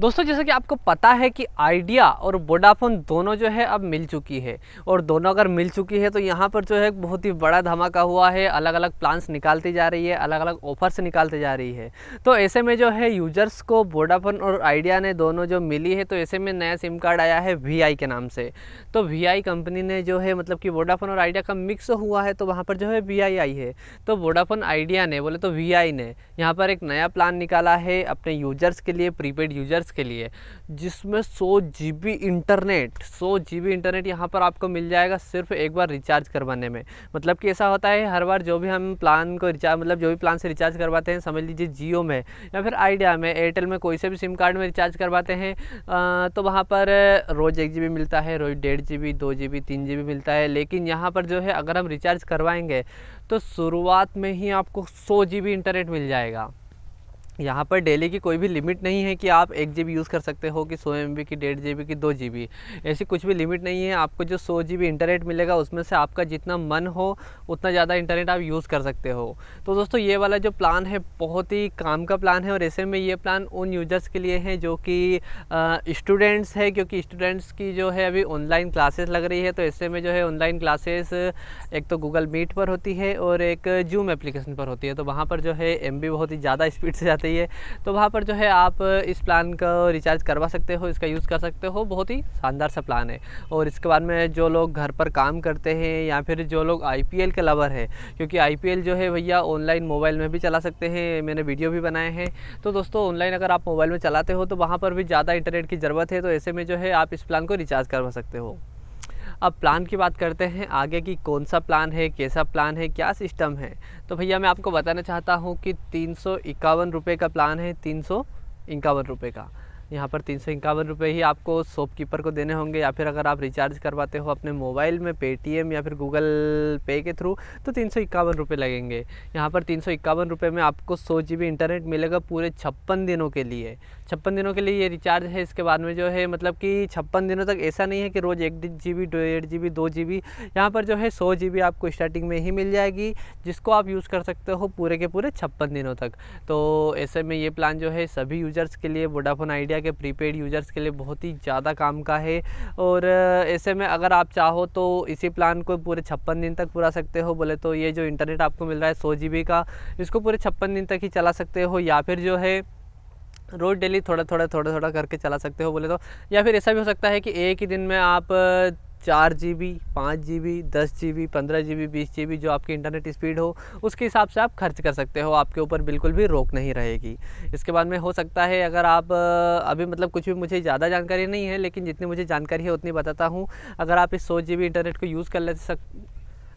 दोस्तों जैसा कि आपको पता है कि आइडिया और वोडाफोन दोनों जो है अब मिल चुकी है और दोनों अगर मिल चुकी है तो यहाँ पर जो है बहुत ही बड़ा धमाका हुआ है अलग अलग प्लान्स निकालती जा रही है अलग अलग ऑफर्स निकालती जा रही है तो ऐसे में जो है यूजर्स को वोडाफोन और आइडिया ने दोनों जो मिली है तो ऐसे में नया सिम कार्ड आया है वी के नाम से तो वी कंपनी ने जो है मतलब कि वोडाफोन और आइडिया का मिक्स हुआ है तो वहाँ पर जो है वी आई है तो वोडाफोन आइडिया ने बोले तो वी ने यहाँ पर एक नया प्लान निकाला है अपने यूजर्स के लिए प्रीपेड यूजर्स यूज़र्स के लिए जिसमें सौ जी बी इंटरनेट सौ जी बी इंटरनेट यहाँ पर आपको मिल जाएगा सिर्फ एक बार रिचार्ज करवाने में मतलब कि ऐसा होता है हर बार जो भी हम प्लान को रिचार्ज मतलब जो भी प्लान से रिचार्ज करवाते हैं समझ लीजिए जियो में या फिर आइडिया में एयरटेल में कोई से भी सिम कार्ड में रिचार्ज करवाते हैं तो वहाँ पर रोज़ एक जी मिलता है रोज़ डेढ़ जी बी दो जी बी तीन जी बी मिलता है लेकिन यहाँ पर जो है अगर हम रिचार्ज करवाएंगे तो शुरुआत में ही आपको सौ जी बी इंटरनेट मिल जाएगा यहाँ पर डेली की कोई भी लिमिट नहीं है कि आप एक जी यूज़ कर सकते हो कि सौ एम की डेढ़ जी की दो जी ऐसी कुछ भी लिमिट नहीं है आपको जो सौ जी इंटरनेट मिलेगा उसमें से आपका जितना मन हो उतना ज़्यादा इंटरनेट आप यूज़ कर सकते हो तो दोस्तों ये वाला जो प्लान है बहुत ही काम का प्लान है और ऐसे में ये प्लान उन यूज़र्स के लिए हैं जो कि स्टूडेंट्स है क्योंकि स्टूडेंट्स की जो है अभी ऑनलाइन क्लासेस लग रही है तो ऐसे में जो है ऑनलाइन क्लासेस एक तो गूगल मीट पर होती है और एक जूम एप्लीकेशन पर होती है तो वहाँ पर जो है एम बहुत ही ज़्यादा स्पीड से जाती है तो वहाँ पर जो है आप इस प्लान का रिचार्ज करवा सकते हो इसका यूज़ कर सकते हो बहुत ही शानदार सा प्लान है और इसके बाद में जो लोग घर पर काम करते हैं या फिर जो लोग आई के लवर है क्योंकि आई जो है भैया ऑनलाइन मोबाइल में भी चला सकते हैं मैंने वीडियो भी बनाए हैं तो दोस्तों ऑनलाइन अगर आप मोबाइल में चलाते हो तो वहाँ पर भी ज़्यादा इंटरनेट की ज़रूरत है तो ऐसे में जो है आप इस प्लान को रिचार्ज करवा सकते हो अब प्लान की बात करते हैं आगे की कौन सा प्लान है कैसा प्लान है क्या सिस्टम है तो भैया मैं आपको बताना चाहता हूँ कि तीन सौ इक्यावन रुपये का प्लान है तीन सौ इक्यावन रुपये का यहाँ पर तीन सौ इक्यावन रुपये ही आपको शॉपकीपर को देने होंगे या फिर अगर आप रिचार्ज करवाते हो अपने मोबाइल में पेटीएम या फिर गूगल पे के थ्रू तो तीन सौ इक्यावन रुपये लगेंगे यहाँ पर तीन सौ इक्यावन रुपये में आपको सौ जी बी इंटरनेट मिलेगा पूरे छप्पन दिनों के लिए छप्पन दिनों के लिए ये रिचार्ज है इसके बाद में जो है मतलब कि छप्पन दिनों तक ऐसा नहीं है कि रोज़ एक जी बी डेढ़ जी बी दो जी बी यहाँ पर जो है सौ जी बी आपको स्टार्टिंग में ही मिल जाएगी जिसको आप यूज़ कर सकते हो पूरे के पूरे छप्पन दिनों तक तो ऐसे में ये प्लान जो है सभी यूज़र्स के लिए वोडाफोन आइडिया इंडिया के प्रीपेड यूजर्स के लिए बहुत ही ज़्यादा काम का है और ऐसे में अगर आप चाहो तो इसी प्लान को पूरे छप्पन दिन तक पूरा सकते हो बोले तो ये जो इंटरनेट आपको मिल रहा है सौ जी का इसको पूरे छप्पन दिन तक ही चला सकते हो या फिर जो है रोज़ डेली थोड़ा थोड़ा थोड़ा थोड़ा करके चला सकते हो बोले तो या फिर ऐसा भी हो सकता है कि एक ही दिन में आप चार जी बी पाँच जी बी दस जी बी पंद्रह जी बी बीस जी बी जो आपकी इंटरनेट स्पीड हो उसके हिसाब से आप खर्च कर सकते हो आपके ऊपर बिल्कुल भी रोक नहीं रहेगी इसके बाद में हो सकता है अगर आप अभी मतलब कुछ भी मुझे ज़्यादा जानकारी नहीं है लेकिन जितनी मुझे जानकारी है उतनी बताता हूँ अगर आप इस सौ जी बी इंटरनेट को यूज़ कर ले सक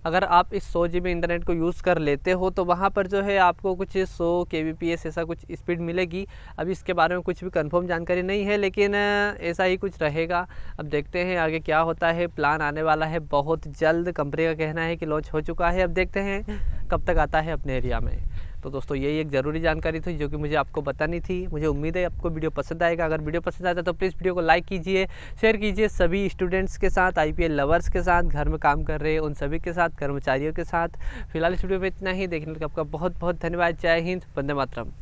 अगर आप इस सौ जी इंटरनेट को यूज़ कर लेते हो तो वहाँ पर जो है आपको कुछ सौ के बी पी एस ऐसा कुछ स्पीड मिलेगी अभी इसके बारे में कुछ भी कंफर्म जानकारी नहीं है लेकिन ऐसा ही कुछ रहेगा अब देखते हैं आगे क्या होता है प्लान आने वाला है बहुत जल्द कंपनी का कहना है कि लॉन्च हो चुका है अब देखते हैं कब तक आता है अपने एरिया में तो दोस्तों यही एक ज़रूरी जानकारी थी जो कि मुझे आपको बतानी थी मुझे उम्मीद है आपको वीडियो पसंद आएगा अगर वीडियो पसंद आता है तो प्लीज़ वीडियो को लाइक कीजिए शेयर कीजिए सभी स्टूडेंट्स के साथ आई लवर्स के साथ घर में काम कर रहे हैं उन सभी के साथ कर्मचारियों के साथ फिलहाल इस वीडियो में इतना ही देखने का आपका बहुत बहुत धन्यवाद जय हिंद वंदे मातरम